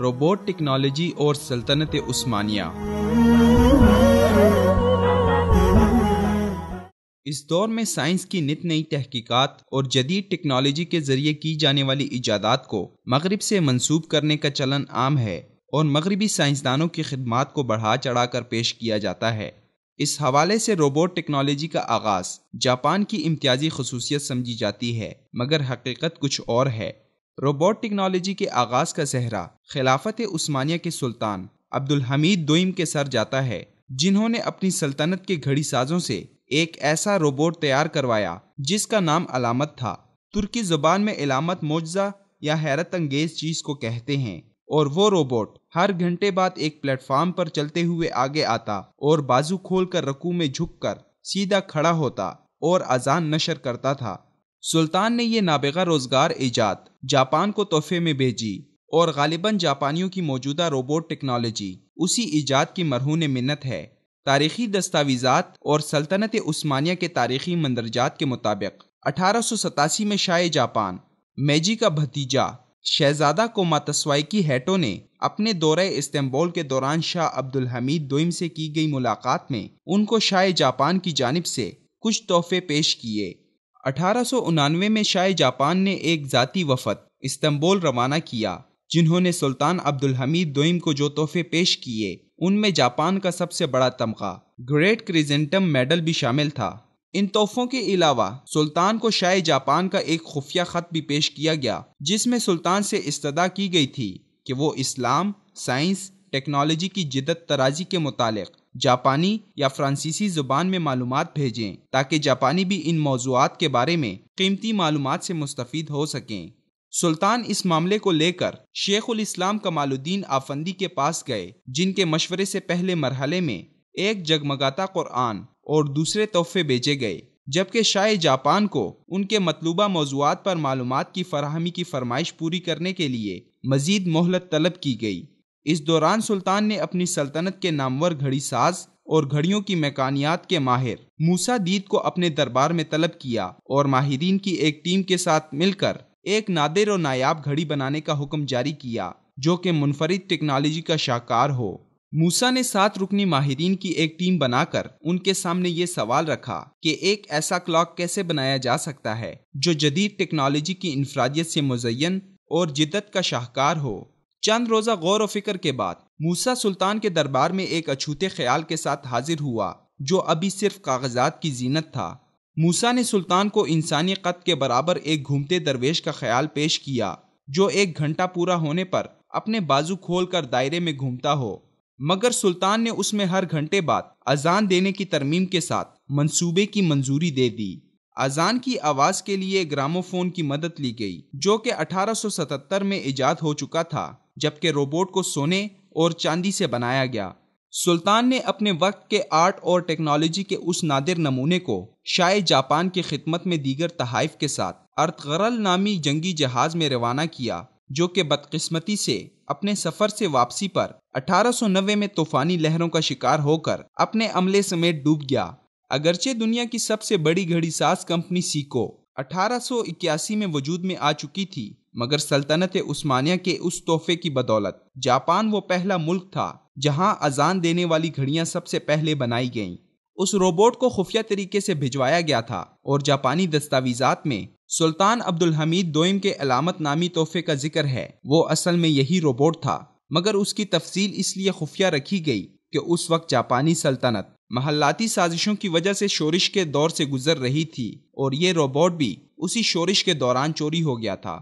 robot technology اور سلطنت عثمانیہ اس دور میں سائنس کی نت نئی تحقیقات اور جدید ٹیکنالوجی کے ذریعے کی جانے والی ایجادات کو مغرب سے منسوب کرنے کا چلن عام ہے اور مغربی سائنسدانوں کی خدمات کو بڑھا چڑھا کر پیش کیا جاتا ہے اس حوالے سے روبوٹ ٹیکنالوجی کا آغاز جاپان کی امتیازی خصوصیت سمجھی جاتی ہے مگر حقیقت کچھ اور ہے روبوٹ ٹیکنالوجی کے آغاز کا صحرا خلافت عثمانیہ کے سلطان عبد الحمید دوئم کے سر جاتا ہے جنہوں نے اپنی سلطنت کے گھڑی سازوں سے ایک ایسا روبوٹ تیار کروایا جس کا نام علامت تھا ترکی زبان میں علامت موجزہ یا حیرت انگیز چیز کو کہتے ہیں اور وہ روبوٹ ہر گھنٹے بعد ایک پلیٹ فارم پر چلتے ہوئے آگے آتا اور بازو کھول کر رکو میں جھک کر سیدھا کھڑا ہوتا اور نشر کرتا تھا سلطان نے یہ نابغہ روزگار ایجاد جاپان کو تحفے میں بھیجی اور غالباً جاپانیوں کی موجودہ روبوٹ ٹیکنالوجی اسی ایجاد کی مرہون منت ہے تاریخی دستاویزات اور سلطنت عثمانیہ کے تاریخی مندرجات کے مطابق اٹھارہ سو ستاسی میں شائع جاپان میجی کا بھتیجا شہزادہ کو کی ہیٹو نے اپنے دورہ استنبول کے دوران شاہ عبد الحمید دوئم سے کی گئی ملاقات میں ان کو شاہ جاپان کی جانب سے کچھ تحفے پیش کیے اٹھارہ سو انانوے میں شاہ جاپان نے ایک ذاتی وفد استنبول روانہ کیا جنہوں نے سلطان عبد الحمید دوئم کو جو تحفے پیش کیے ان میں جاپان کا سب سے بڑا تمغہ گریٹ کریزنٹم میڈل بھی شامل تھا ان تحفوں کے علاوہ سلطان کو شاہ جاپان کا ایک خفیہ خط بھی پیش کیا گیا جس میں سلطان سے استدا کی گئی تھی کہ وہ اسلام سائنس ٹیکنالوجی کی جدت ترازی کے متعلق جاپانی یا فرانسیسی زبان میں معلومات بھیجیں تاکہ جاپانی بھی ان موضوعات کے بارے میں قیمتی معلومات سے مستفید ہو سکیں سلطان اس معاملے کو لے کر شیخ الاسلام کمال الدین آفندی کے پاس گئے جن کے مشورے سے پہلے مرحلے میں ایک جگمگاتا قرآن اور دوسرے تحفے بیچے گئے جبکہ جاپان کو ان کے مطلوبہ موضوعات پر معلومات کی فراہمی کی فرمائش پوری کرنے کے لیے مزید مہلت طلب کی گئی اس دوران سلطان نے اپنی سلطنت کے نامور گھڑی ساز اور گھڑیوں کی میکانیات کے ماہر موسا دید کو اپنے دربار میں طلب کیا اور ماہرین کی ایک ٹیم کے ساتھ مل کر ایک نادر اور نایاب گھڑی بنانے کا حکم جاری کیا جو کہ منفرد ٹیکنالوجی کا شاہکار ہو موسا نے ساتھ رکنی ماہرین کی ایک ٹیم بنا کر ان کے سامنے یہ سوال رکھا کہ ایک ایسا کلاک کیسے بنایا جا سکتا ہے جو جدید ٹیکنالوجی کی انفرادیت سے مزین اور جدت کا شاہکار ہو چند روزہ غور و فکر کے بعد موسا سلطان کے دربار میں ایک اچھوتے خیال کے ساتھ حاضر ہوا جو ابھی صرف کاغذات کی زینت تھا موسا نے سلطان کو انسانی قط کے برابر ایک گھومتے درویش کا خیال پیش کیا جو ایک گھنٹہ پورا ہونے پر اپنے بازو کھول کر دائرے میں گھومتا ہو مگر سلطان نے اس میں ہر گھنٹے بعد اذان دینے کی ترمیم کے ساتھ منصوبے کی منظوری دے دی اذان کی آواز کے لیے گراموفون کی مدد لی گئی جو کہ اٹھارہ سو ستتر میں ایجاد ہو چکا تھا جبکہ روبوٹ کو سونے اور چاندی سے بنایا گیا سلطان نے اپنے وقت کے آرٹ اور ٹیکنالوجی کے اس نادر نمونے کو شائع جاپان کی خدمت میں دیگر تحائف کے ساتھ ارتغرل نامی جنگی جہاز میں روانہ کیا جو کہ بدقسمتی سے اپنے سفر سے واپسی پر اٹھارہ سو نوے میں طوفانی لہروں کا شکار ہو کر اپنے عملے سمیت ڈوب گیا اگرچہ دنیا کی سب سے بڑی گھڑی ساز کمپنی سیکو اٹھارہ سو اکیاسی میں وجود میں آ چکی تھی مگر سلطنت عثمانیہ کے اس تحفے کی بدولت جاپان وہ پہلا ملک تھا جہاں اذان دینے والی گھڑیاں سب سے پہلے بنائی گئیں اس روبوٹ کو خفیہ طریقے سے بھجوایا گیا تھا اور جاپانی دستاویزات میں سلطان عبد الحمید دوئم کے علامت نامی تحفے کا ذکر ہے وہ اصل میں یہی روبوٹ تھا مگر اس کی تفصیل اس لیے خفیہ رکھی گئی کہ اس وقت جاپانی سلطنت محلاتی سازشوں کی وجہ سے شورش کے دور سے گزر رہی تھی اور یہ روبوٹ بھی اسی شورش کے دوران چوری ہو گیا تھا